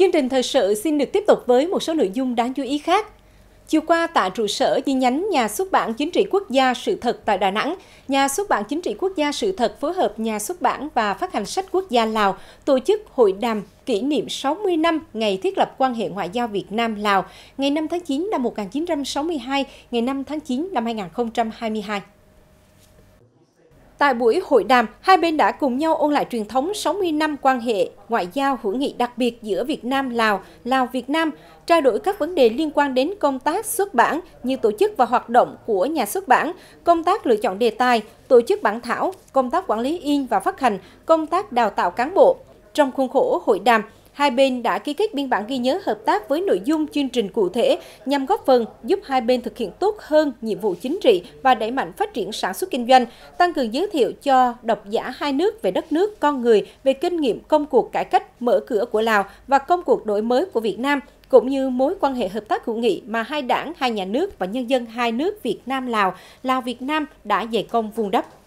Chương trình thời sự xin được tiếp tục với một số nội dung đáng chú ý khác. Chiều qua tại trụ sở chi nhánh Nhà xuất bản Chính trị Quốc gia Sự thật tại Đà Nẵng, Nhà xuất bản Chính trị Quốc gia Sự thật phối hợp Nhà xuất bản và Phát hành sách Quốc gia Lào tổ chức hội đàm kỷ niệm 60 năm ngày thiết lập quan hệ ngoại giao Việt Nam Lào, ngày 5 tháng 9 năm 1962, ngày 5 tháng 9 năm 2022. Tại buổi hội đàm, hai bên đã cùng nhau ôn lại truyền thống 60 năm quan hệ ngoại giao hữu nghị đặc biệt giữa Việt Nam Lào, Lào Việt Nam, trao đổi các vấn đề liên quan đến công tác xuất bản như tổ chức và hoạt động của nhà xuất bản, công tác lựa chọn đề tài, tổ chức bản thảo, công tác quản lý in và phát hành, công tác đào tạo cán bộ. Trong khuôn khổ hội đàm, hai bên đã ký kết biên bản ghi nhớ hợp tác với nội dung chương trình cụ thể nhằm góp phần giúp hai bên thực hiện tốt hơn nhiệm vụ chính trị và đẩy mạnh phát triển sản xuất kinh doanh, tăng cường giới thiệu cho độc giả hai nước về đất nước, con người, về kinh nghiệm công cuộc cải cách mở cửa của Lào và công cuộc đổi mới của Việt Nam cũng như mối quan hệ hợp tác hữu nghị mà hai đảng, hai nhà nước và nhân dân hai nước Việt Nam-Lào, Lào-Việt Nam đã dày công vun đắp.